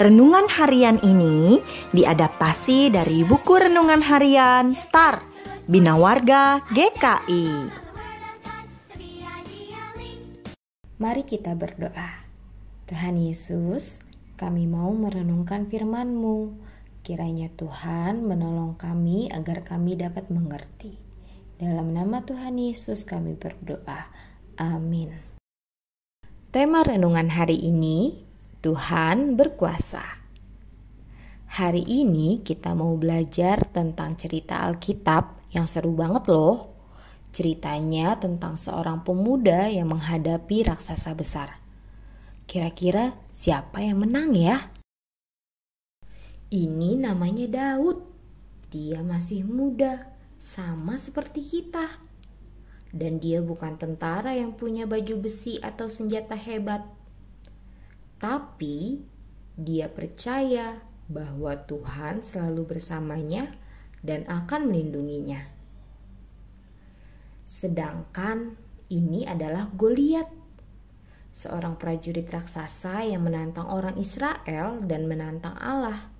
Renungan harian ini diadaptasi dari buku renungan harian Star Bina Warga GKI. Mari kita berdoa. Tuhan Yesus, kami mau merenungkan firman-Mu. Kiranya Tuhan menolong kami agar kami dapat mengerti. Dalam nama Tuhan Yesus kami berdoa. Amin. Tema renungan hari ini Tuhan berkuasa. Hari ini kita mau belajar tentang cerita Alkitab yang seru banget loh. Ceritanya tentang seorang pemuda yang menghadapi raksasa besar. Kira-kira siapa yang menang ya? Ini namanya Daud. Dia masih muda, sama seperti kita. Dan dia bukan tentara yang punya baju besi atau senjata hebat tapi dia percaya bahwa Tuhan selalu bersamanya dan akan melindunginya. Sedangkan ini adalah Goliat, seorang prajurit raksasa yang menantang orang Israel dan menantang Allah.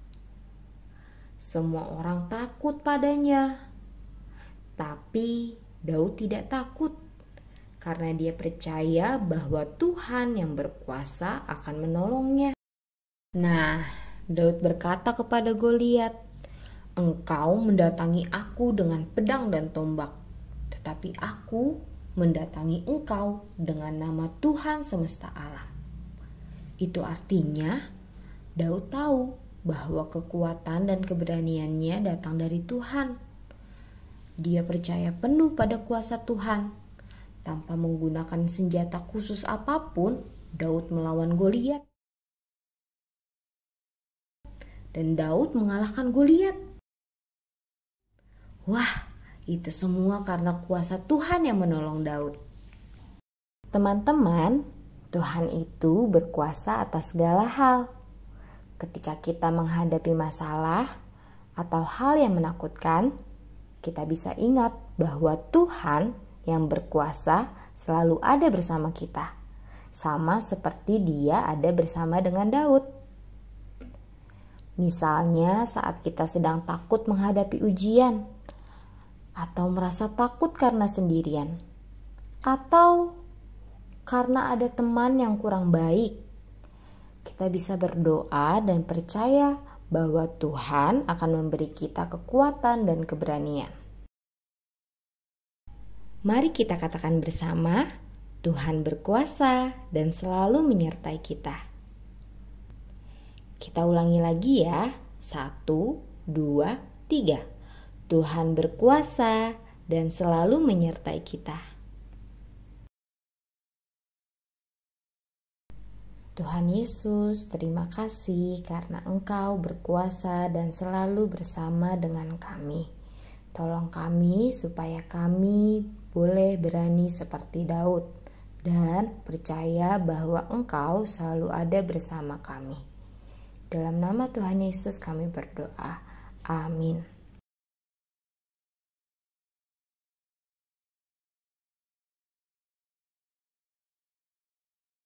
Semua orang takut padanya, tapi Daud tidak takut karena dia percaya bahwa Tuhan yang berkuasa akan menolongnya. Nah, Daud berkata kepada Goliat, "Engkau mendatangi aku dengan pedang dan tombak, tetapi aku mendatangi engkau dengan nama Tuhan semesta alam." Itu artinya Daud tahu bahwa kekuatan dan keberaniannya datang dari Tuhan. Dia percaya penuh pada kuasa Tuhan tanpa menggunakan senjata khusus apapun, Daud melawan Goliat. Dan Daud mengalahkan Goliat. Wah, itu semua karena kuasa Tuhan yang menolong Daud. Teman-teman, Tuhan itu berkuasa atas segala hal. Ketika kita menghadapi masalah atau hal yang menakutkan, kita bisa ingat bahwa Tuhan yang berkuasa selalu ada bersama kita, sama seperti Dia ada bersama dengan Daud. Misalnya, saat kita sedang takut menghadapi ujian, atau merasa takut karena sendirian, atau karena ada teman yang kurang baik, kita bisa berdoa dan percaya bahwa Tuhan akan memberi kita kekuatan dan keberanian. Mari kita katakan bersama, Tuhan berkuasa dan selalu menyertai kita. Kita ulangi lagi ya, satu, dua, tiga. Tuhan berkuasa dan selalu menyertai kita. Tuhan Yesus, terima kasih karena Engkau berkuasa dan selalu bersama dengan kami. Tolong kami supaya kami boleh berani seperti Daud, dan percaya bahwa Engkau selalu ada bersama kami. Dalam nama Tuhan Yesus, kami berdoa. Amin.